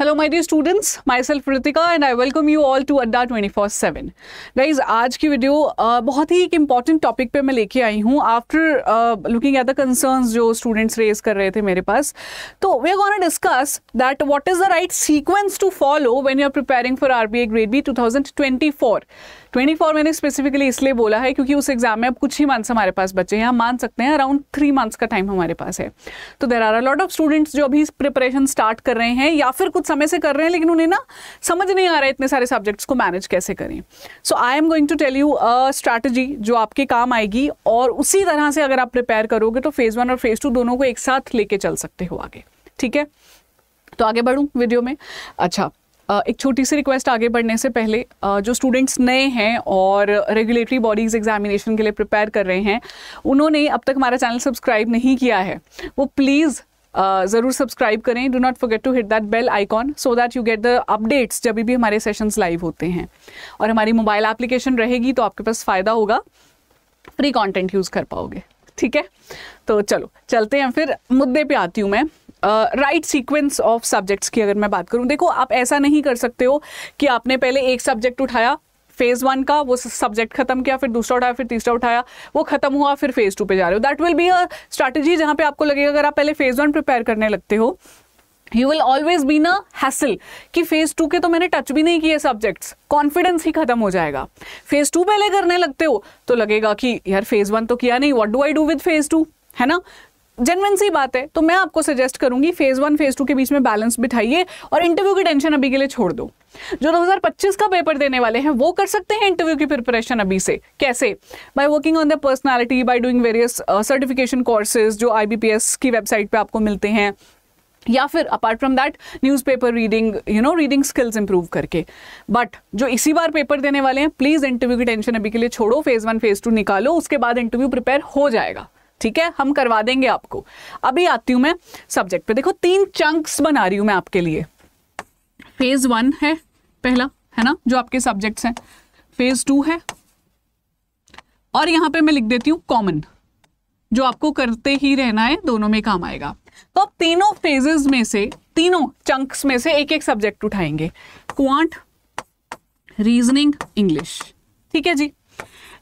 hello my dear students myself Ritika and I welcome you all to Adda twenty four seven guys आज की video बहुत ही एक important topic पे मैं लेके आई हूँ after looking at the concerns जो स्टूडेंट्स रेज कर रहे थे मेरे पास तो we are gonna discuss that what is the right sequence to follow when you are preparing for R B A grade B two twenty four मैंने specifically इसलिए बोला है क्योंकि उस एग्जाम में अब कुछ ही मंथ्स हमारे पास बचे हैं हम मान सकते हैं अराउंड थ्री मंथ्स का टाइम हमारे पास है तो there are a lot of students जो अभी प्रिपरेशन स्टार्ट कर रहे हैं या फिर कुछ समय से कर रहे हैं लेकिन उन्हें ना समझ नहीं आ रहा है इतने सारे सब्जेक्ट्स को मैनेज कैसे करें so I am going to tell you a strategy जो आपके काम आएगी और उसी तरह से अगर आप प्रिपेयर करोगे तो फेज़ वन और फेज़ टू दोनों को एक साथ लेके चल सकते हो आगे ठीक है तो आगे बढ़ूँ वीडियो में अच्छा एक छोटी सी रिक्वेस्ट आगे बढ़ने से पहले जो स्टूडेंट्स नए हैं और रेगुलेटरी बॉडीज़ एग्जामिनेशन के लिए प्रिपेयर कर रहे हैं उन्होंने अब तक हमारा चैनल सब्सक्राइब नहीं किया है वो प्लीज़ ज़रूर सब्सक्राइब करें do not forget to hit that bell icon so that you get the updates जब भी हमारे सेशंस लाइव होते हैं और हमारी मोबाइल एप्लीकेशन रहेगी तो आपके पास फ़ायदा होगा फ्री कंटेंट यूज़ कर पाओगे ठीक है तो चलो चलते हैं फिर मुद्दे पे आती हूँ मैं राइट सीक्वेंस ऑफ सब्जेक्ट्स की अगर मैं बात करूं देखो आप ऐसा नहीं कर सकते हो कि आपने पहले एक सब्जेक्ट उठाया फेज वन का वो सब्जेक्ट खत्म किया फिर दूसरा उठाया फिर तीसरा उठाया वो खत्म हुआ फिर फेज टू पे जा रहे हो that will be a strategy जहां पे आपको लगेगा अगर आप पहले फेज वन प्रिपेयर करने लगते हो यू विल ऑलवेज बी ना हैसल कि फेज टू के तो मैंने टच भी नहीं किए सब्जेक्ट्स कॉन्फिडेंस ही खत्म हो जाएगा फेज टू पहले करने लगते हो तो लगेगा कि यार फेज वन तो किया नहीं what do I do with phase two है ना जेनवन सी बात है तो मैं आपको सजेस्ट करूंगी फेज वन फेज टू के बीच में बैलेंस बिठाइए और इंटरव्यू की टेंशन अभी के लिए छोड़ दो जो 2025 का पेपर देने वाले हैं वो कर सकते हैं इंटरव्यू की प्रिपरेशन अभी से कैसे by working on the personality by doing various certification courses जो आईबीपीएस की वेबसाइट पे आपको मिलते हैं या फिर apart from that newspaper reading you know reading skills improve करके बट जो इसी बार पेपर देने वाले हैं प्लीज़ इंटरव्यू की टेंशन अभी के लिए छोड़ो फेज़ वन फेज़ टू निकालो उसके बाद इंटरव्यू प्रिपेयर हो जाएगा ठीक है हम करवा देंगे आपको अभी आती हूं मैं सब्जेक्ट पे देखो तीन चंक्स बना रही हूं मैं आपके लिए फेज वन है पहला है ना जो आपके सब्जेक्ट्स हैं फेज टू है और यहां पे मैं लिख देती हूं कॉमन जो आपको करते ही रहना है दोनों में काम आएगा तो आप तीनों फेजेस में से तीनों चंक्स में से एक एक सब्जेक्ट उठाएंगे क्वांट रीजनिंग इंग्लिश ठीक है जी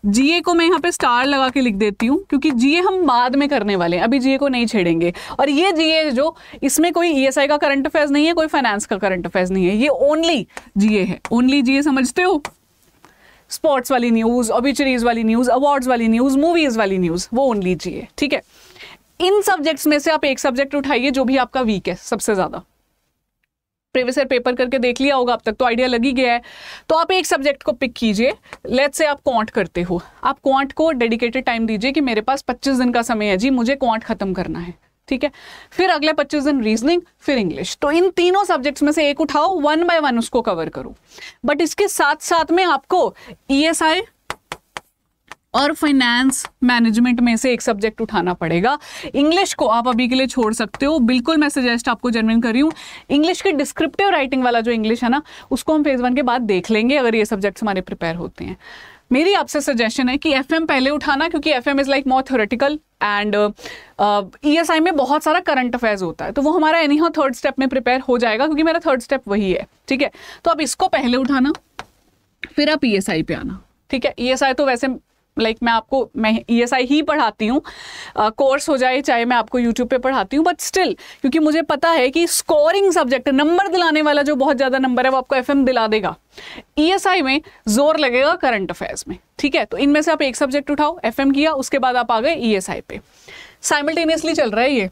जीए को मैं यहाँ पे स्टार लगा के लिख देती हूँ क्योंकि जीए हम बाद में करने वाले हैं अभी जीए को नहीं छेड़ेंगे और ये जीए जो इसमें कोई ईएसआई e का करंट अफेयर्स नहीं है कोई फाइनेंस का करंट अफेयर्स नहीं है ये ओनली जीए है ओनली जीए समझते हो स्पोर्ट्स वाली न्यूज़ ऑबिचरीज वाली न्यूज़ अवार्ड्स वाली न्यूज़ मूवीज़ वाली न्यूज़ वो ओनली जीए ठीक है इन सब्जेक्ट्स में से आप एक सब्जेक्ट उठाइए जो भी आपका वीक है सबसे ज़्यादा प्रीवियस ईयर पेपर करके देख लिया होगा अब तक तो आइडिया लग ही गया है तो आप एक सब्जेक्ट को पिक कीजिए लेट से आप क्वांट करते हो आप क्वांट को डेडिकेटेड टाइम दीजिए कि मेरे पास पच्चीस दिन का समय है जी मुझे क्वांट खत्म करना है ठीक है फिर अगले पच्चीस दिन रीजनिंग फिर इंग्लिश तो इन तीनों सब्जेक्ट्स में से एक उठाओ वन बाय वन उसको कवर करो बट इसके साथ साथ में आपको ई e और फाइनेंस मैनेजमेंट में से एक सब्जेक्ट उठाना पड़ेगा इंग्लिश को आप अभी के लिए छोड़ सकते हो बिल्कुल मैं सजेस्ट आपको जनविन कर रही हूँ इंग्लिश के डिस्क्रिप्टिव राइटिंग वाला जो इंग्लिश है ना उसको हम फेज वन के बाद देख लेंगे अगर ये सब्जेक्ट्स हमारे प्रिपेयर होते हैं मेरी आपसे सजेशन है कि एफ पहले उठाना क्योंकि F is like more theoretical and E S I में बहुत सारा करंट अफेयर्स होता है तो वो हमारा एनी हाउ थर्ड स्टेप में प्रिपेयर हो जाएगा क्योंकि मेरा थर्ड स्टेप वही है ठीक है तो आप इसको पहले उठाना फिर आप ई एस आई पे आना ठीक है ई एस आई तो वैसे लाइक मैं आपको मैं ई e ही पढ़ाती हूँ कोर्स हो जाए चाहे मैं आपको यूट्यूब पे पढ़ाती हूँ बट स्टिल क्योंकि मुझे पता है कि स्कोरिंग सब्जेक्ट नंबर दिलाने वाला जो बहुत ज़्यादा नंबर है वो आपको एफ दिला देगा ई e में जोर लगेगा करंट अफेयर्स में ठीक है तो इनमें से आप एक सब्जेक्ट उठाओ एफ किया उसके बाद आप आ गए ई e पे साइमल्टेनियसली चल रहा है ये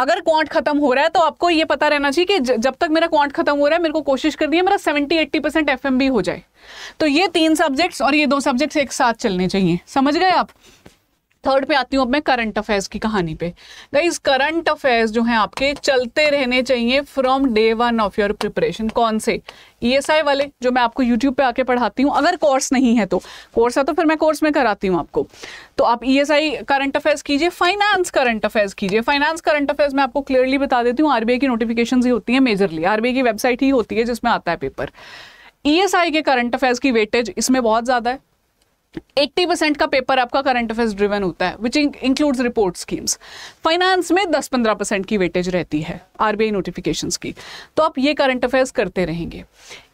अगर क्वांट खत्म हो रहा है तो आपको ये पता रहना चाहिए कि जब तक मेरा क्वांट खत्म हो रहा है मेरे को कोशिश करनी है मेरा 70 80 परसेंट एफ हो जाए तो ये तीन सब्जेक्ट्स और ये दो सब्जेक्ट्स एक साथ चलने चाहिए समझ गए आप थर्ड पे आती हूँ अब मैं करंट अफेयर्स की कहानी पे गाइज करंट अफेयर्स जो हैं आपके चलते रहने चाहिए from day one of your preparation कौन से ईएसआई e वाले जो मैं आपको यूट्यूब पे आके पढ़ाती हूँ अगर कोर्स नहीं है तो कोर्स है तो फिर मैं कोर्स में कराती हूँ आपको तो आप ईएसआई करंट अफेयर्स कीजिए फाइनेंस करंट अफेयर्स कीजिए फाइनेंस करंट अफेयर्स मैं आपको क्लियरली बता देती हूँ आरबीआई की नोटिफिकेशन ही होती है मेजरली आरबीआई की वेबसाइट ही होती है जिसमें आता है पेपर ई e के करंट अफेयर्स की वेटेज इसमें बहुत ज़्यादा है एट्टी परसेंट का पेपर आपका करंट अफेयर्स ड्रिवन होता है which includes report schemes finance में दस पंद्रह परसेंट की वेटेज रहती है आरबीआई नोटिफिकेशंस की तो आप ये करंट अफेयर्स करते रहेंगे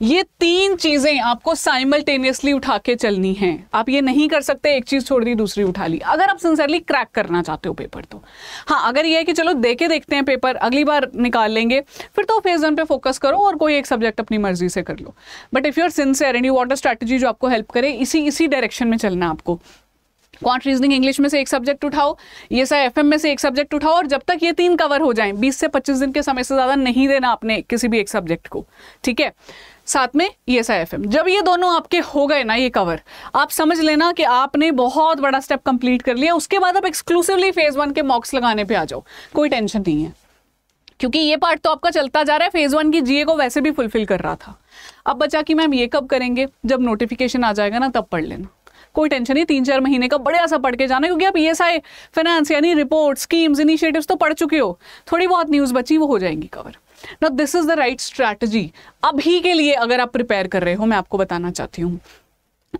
ये तीन चीज़ें आपको साइमल्टेनियसली उठा के चलनी है आप ये नहीं कर सकते एक चीज़ छोड़ दी दूसरी उठा ली अगर आप सिंसियरली क्रैक करना चाहते हो पेपर तो हाँ अगर ये है कि चलो दे के देखते हैं पेपर अगली बार निकाल लेंगे फिर तो फेज वन पे फोकस करो और कोई एक सब्जेक्ट अपनी मर्जी से कर लो but if you are sincere and you want a strategy जो आपको हेल्प करे इसी इसी डायरेक्शन डायरेक्शन में चलना आपको क्वांट रीजनिंग इंग्लिश में से एक सब्जेक्ट उठाओ ये सा एफ में से एक सब्जेक्ट उठाओ और जब तक ये तीन कवर हो जाएं 20 से 25 दिन के समय से ज़्यादा नहीं देना आपने किसी भी एक सब्जेक्ट को ठीक है साथ में ई एस आई जब ये दोनों आपके हो गए ना ये कवर आप समझ लेना कि आपने बहुत बड़ा स्टेप कंप्लीट कर लिया उसके बाद आप एक्सक्लूसिवली फेज़ वन के मॉक्स लगाने पे आ जाओ कोई टेंशन नहीं है क्योंकि ये पार्ट तो आपका चलता जा रहा है फेज़ वन की जीए को वैसे भी फुलफिल कर रहा था अब बचा कि मैम ये कब करेंगे जब नोटिफिकेशन आ जाएगा ना तब पढ़ लेना कोई टेंशन नहीं तीन चार महीने का बड़े ऐसा पढ़ के जाना क्योंकि आप ई एस आई फाइनेंस यानी रिपोर्ट स्कीम्स इनिशिएटिव तो पढ़ चुके हो थोड़ी बहुत न्यूज़ बची वो हो जाएंगी कवर ना this is the right strategy अभी के लिए अगर आप प्रिपेयर कर रहे हो मैं आपको बताना चाहती हूँ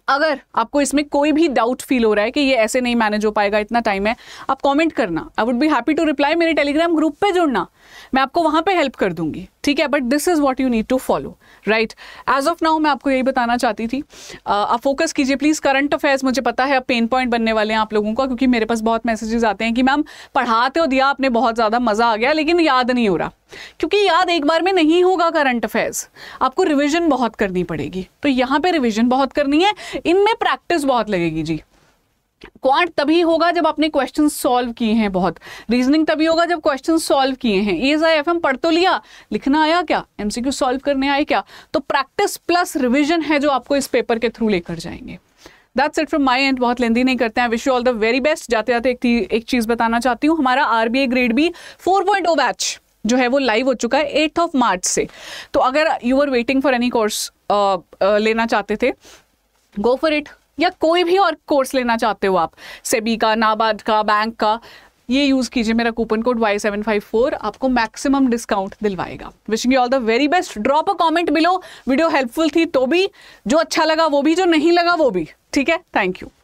अगर आपको इसमें कोई भी डाउट फील हो रहा है कि ये ऐसे नहीं मैनेज हो पाएगा इतना टाइम है आप कमेंट करना I would be happy to reply मेरे टेलीग्राम ग्रुप पे जुड़ना मैं आपको वहाँ पे हेल्प कर दूंगी ठीक है but this is what you need to follow right as of now मैं आपको यही बताना चाहती थी uh, आप फोकस कीजिए प्लीज़ करंट अफेयर्स मुझे पता है अब पेन पॉइंट बनने वाले हैं आप लोगों का क्योंकि मेरे पास बहुत मैसेजेस आते हैं कि मैम पढ़ाते हो दिया आपने बहुत ज़्यादा मज़ा आ गया लेकिन याद नहीं हो रहा क्योंकि याद एक बार में नहीं होगा करंट अफेयर्स आपको रिविजन बहुत करनी पड़ेगी तो यहाँ पर रिविजन बहुत करनी है इनमें प्रैक्टिस बहुत लगेगी जी क्वांट तभी होगा जब आपने क्वेश्चन सॉल्व किए हैं बहुत रीजनिंग तभी होगा जब क्वेश्चन सॉल्व किए हैं एज आई एफ एम पढ़ तो लिया लिखना आया क्या एमसीक्यू सॉल्व करने आए क्या तो प्रैक्टिस प्लस रिविजन है जो आपको इस पेपर के थ्रू लेकर जाएंगे that's it from my end बहुत लेंदी नहीं करते हैं wish you all the very best जाते जाते एक, एक चीज़ बताना चाहती हूँ हमारा R B A grade B four point O batch जो है वो लाइव हो चुका है एट्थ ऑफ मार्च से तो अगर you are waiting for any course लेना चाहते थे गो फॉर इट या कोई भी और कोर्स लेना चाहते हो आप सेबी का नाबार्ड का बैंक का ये यूज़ कीजिए मेरा coupon code Y seven five four आपको मैक्सिमम डिस्काउंट दिलवाएगा wishing you all the very best drop a comment below video helpful थी तो भी जो अच्छा लगा वो भी जो नहीं लगा वो भी ठीक है थैंक यू